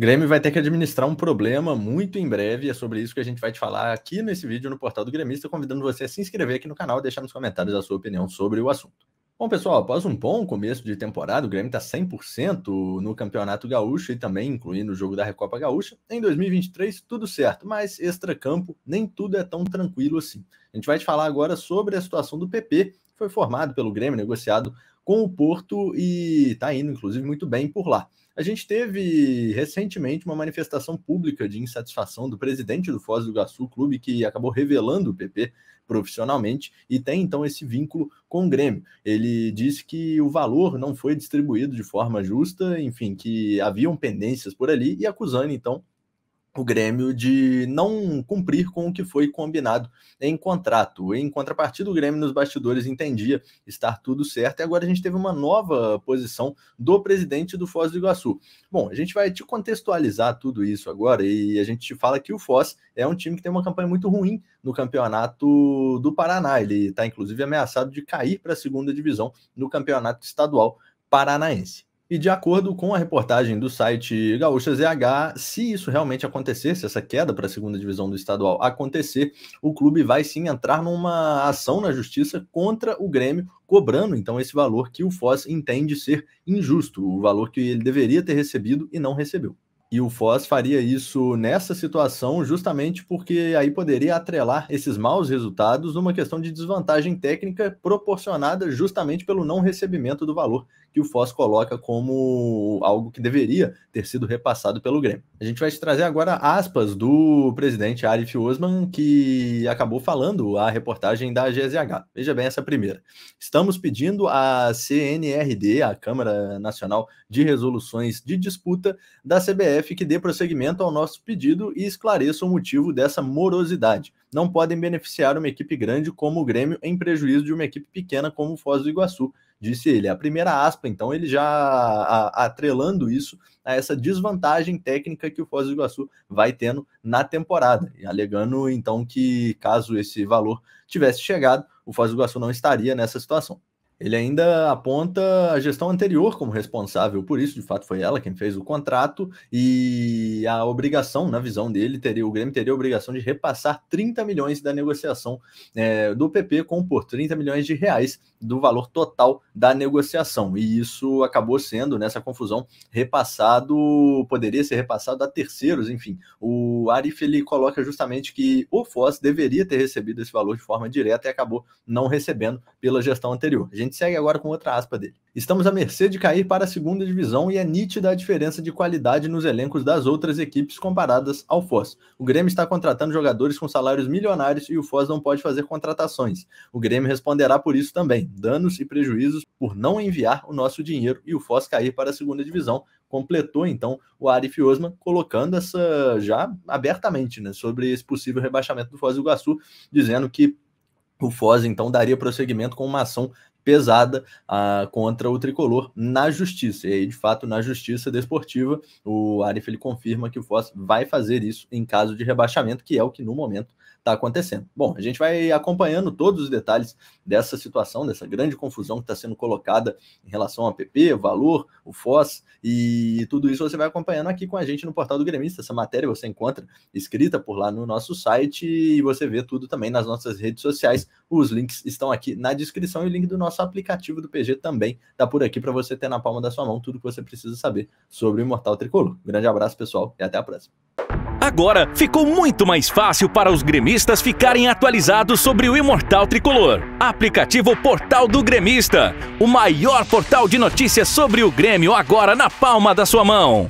Grêmio vai ter que administrar um problema muito em breve, é sobre isso que a gente vai te falar aqui nesse vídeo no Portal do Gremista, convidando você a se inscrever aqui no canal e deixar nos comentários a sua opinião sobre o assunto. Bom, pessoal, após um bom começo de temporada, o Grêmio está 100% no Campeonato Gaúcho e também incluindo o jogo da Recopa Gaúcha. Em 2023, tudo certo, mas extra-campo nem tudo é tão tranquilo assim. A gente vai te falar agora sobre a situação do PP foi formado pelo Grêmio, negociado com o Porto e está indo, inclusive, muito bem por lá. A gente teve recentemente uma manifestação pública de insatisfação do presidente do Foz do Iguaçu, clube que acabou revelando o PP profissionalmente e tem então esse vínculo com o Grêmio. Ele disse que o valor não foi distribuído de forma justa, enfim, que haviam pendências por ali e acusando então o Grêmio de não cumprir com o que foi combinado em contrato. Em contrapartida, o Grêmio nos bastidores entendia estar tudo certo e agora a gente teve uma nova posição do presidente do Foz do Iguaçu. Bom, a gente vai te contextualizar tudo isso agora e a gente te fala que o Foz é um time que tem uma campanha muito ruim no campeonato do Paraná. Ele está inclusive ameaçado de cair para a segunda divisão no campeonato estadual paranaense. E de acordo com a reportagem do site Gaúcha ZH, se isso realmente acontecer, se essa queda para a segunda divisão do estadual acontecer, o clube vai sim entrar numa ação na justiça contra o Grêmio, cobrando então esse valor que o Foz entende ser injusto, o valor que ele deveria ter recebido e não recebeu. E o Foz faria isso nessa situação justamente porque aí poderia atrelar esses maus resultados numa questão de desvantagem técnica proporcionada justamente pelo não recebimento do valor que o Foz coloca como algo que deveria ter sido repassado pelo Grêmio. A gente vai te trazer agora aspas do presidente Arif Osman, que acabou falando a reportagem da GZH. Veja bem essa primeira. Estamos pedindo à CNRD, a Câmara Nacional de Resoluções de Disputa, da CBF, que dê prosseguimento ao nosso pedido e esclareça o motivo dessa morosidade não podem beneficiar uma equipe grande como o Grêmio em prejuízo de uma equipe pequena como o Foz do Iguaçu, disse ele. A primeira aspa, então, ele já atrelando isso a essa desvantagem técnica que o Foz do Iguaçu vai tendo na temporada, alegando então que caso esse valor tivesse chegado, o Foz do Iguaçu não estaria nessa situação ele ainda aponta a gestão anterior como responsável por isso, de fato foi ela quem fez o contrato, e a obrigação, na visão dele, teria o Grêmio teria a obrigação de repassar 30 milhões da negociação é, do PP com por 30 milhões de reais do valor total da negociação. E isso acabou sendo, nessa confusão, repassado, poderia ser repassado a terceiros, enfim. O Arif ele coloca justamente que o Foz deveria ter recebido esse valor de forma direta e acabou não recebendo pela gestão anterior. A gente gente segue agora com outra aspa dele. Estamos à mercê de cair para a segunda divisão e é nítida a diferença de qualidade nos elencos das outras equipes comparadas ao Foz. O Grêmio está contratando jogadores com salários milionários e o Foz não pode fazer contratações. O Grêmio responderá por isso também, danos e prejuízos por não enviar o nosso dinheiro e o Foz cair para a segunda divisão. Completou então o Arif Osman, colocando essa já abertamente né, sobre esse possível rebaixamento do Foz do Iguaçu, dizendo que o Foz então daria prosseguimento com uma ação pesada ah, contra o tricolor na justiça. E aí, de fato, na justiça desportiva, o Arif ele confirma que o Foz vai fazer isso em caso de rebaixamento, que é o que no momento está acontecendo. Bom, a gente vai acompanhando todos os detalhes dessa situação, dessa grande confusão que está sendo colocada em relação ao PP, valor, o Foz, e tudo isso você vai acompanhando aqui com a gente no portal do Gremista. Essa matéria você encontra escrita por lá no nosso site e você vê tudo também nas nossas redes sociais. Os links estão aqui na descrição e o link do nosso nosso aplicativo do PG também está por aqui para você ter na palma da sua mão tudo que você precisa saber sobre o Imortal Tricolor. Grande abraço, pessoal, e até a próxima. Agora ficou muito mais fácil para os gremistas ficarem atualizados sobre o Imortal Tricolor. Aplicativo Portal do Gremista, o maior portal de notícias sobre o Grêmio agora na palma da sua mão.